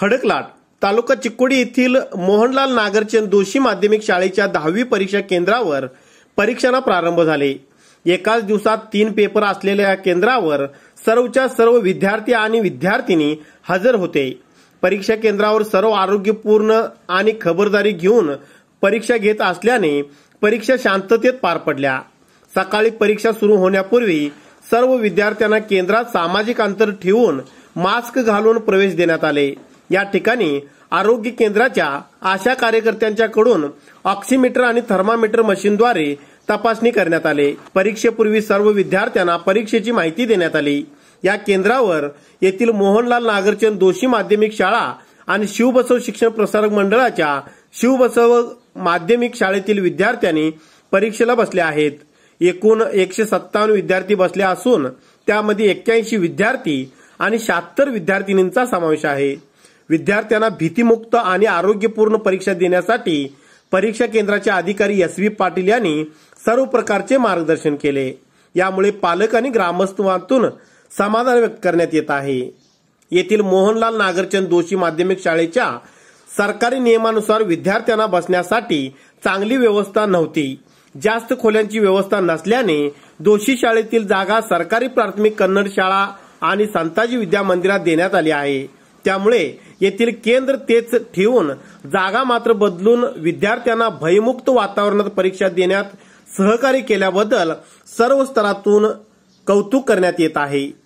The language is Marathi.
खडकलाट तालुका चिकोडी येथील मोहनलाल नागरचंद दोषी माध्यमिक शाळेच्या दहावी परीक्षा केंद्रावर परीक्षांना प्रारंभ झाले एकाच दिवसात तीन पेपर असलेल्या या केंद्रावर सर्वच्या सर्व विद्यार्थी आणि विद्यार्थिनी हजर होते परीक्षा केंद्रावर सर्व आरोग्यपूर्ण आणि खबरदारी घेऊन परीक्षा घेत असल्याने परीक्षा शांततेत पार पडल्या सकाळी परीक्षा सुरू होण्यापूर्वी सर्व विद्यार्थ्यांना केंद्रात सामाजिक अंतर ठेवून मास्क घालून प्रवेश देण्यात आले या ठिकाणी आरोग्य केंद्राच्या आशा कार्यकर्त्यांच्याकडून ऑक्सिमीटर आणि थर्मामीटर मशीनद्वारे तपासणी करण्यात आले परीक्षेपूर्वी सर्व विद्यार्थ्यांना परीक्षेची माहिती देण्यात आली या केंद्रावर येथील मोहनलाल नागरचंद दोषी माध्यमिक शाळा आणि शिवबसव शिक्षण प्रसारक मंडळाच्या शिवबसव माध्यमिक शाळेतील विद्यार्थ्यांनी परीक्षेला बसले आहेत एकूण एकशे सत्तावन्न विद्यार्थी बसले असून त्यामध्ये एक्क्याऐंशी विद्यार्थी आणि शहात्तर विद्यार्थिनींचा समावेश आहे विद्यार्थ्यांना भीतीमुक्त आणि आरोग्यपूर्ण परीक्षा देण्यासाठी परीक्षा केंद्राचे अधिकारी एस व्ही पाटील यांनी सर्व प्रकारचे मार्गदर्शन केले यामुळे पालक आणि ग्रामस्थांतून समाधान व्यक्त करण्यात येत आहे येथील मोहनलाल नागरचंद दोषी माध्यमिक शाळेच्या सरकारी नियमानुसार विद्यार्थ्यांना बसण्यासाठी चांगली व्यवस्था नव्हती जास्त खोल्यांची व्यवस्था नसल्याने दोषी शाळेतील जागा सरकारी प्राथमिक कन्नड शाळा आणि संताजी विद्या मंदिरात देण्यात आली आहे त्यामुळे येथील केंद्र तेच ठेवून जागा मात्र बदलून विद्यार्थ्यांना भयमुक्त वातावरणात परीक्षा देण्यात सहकारी केल्याबद्दल सर्व स्तरातून कौतुक करण्यात येत आहे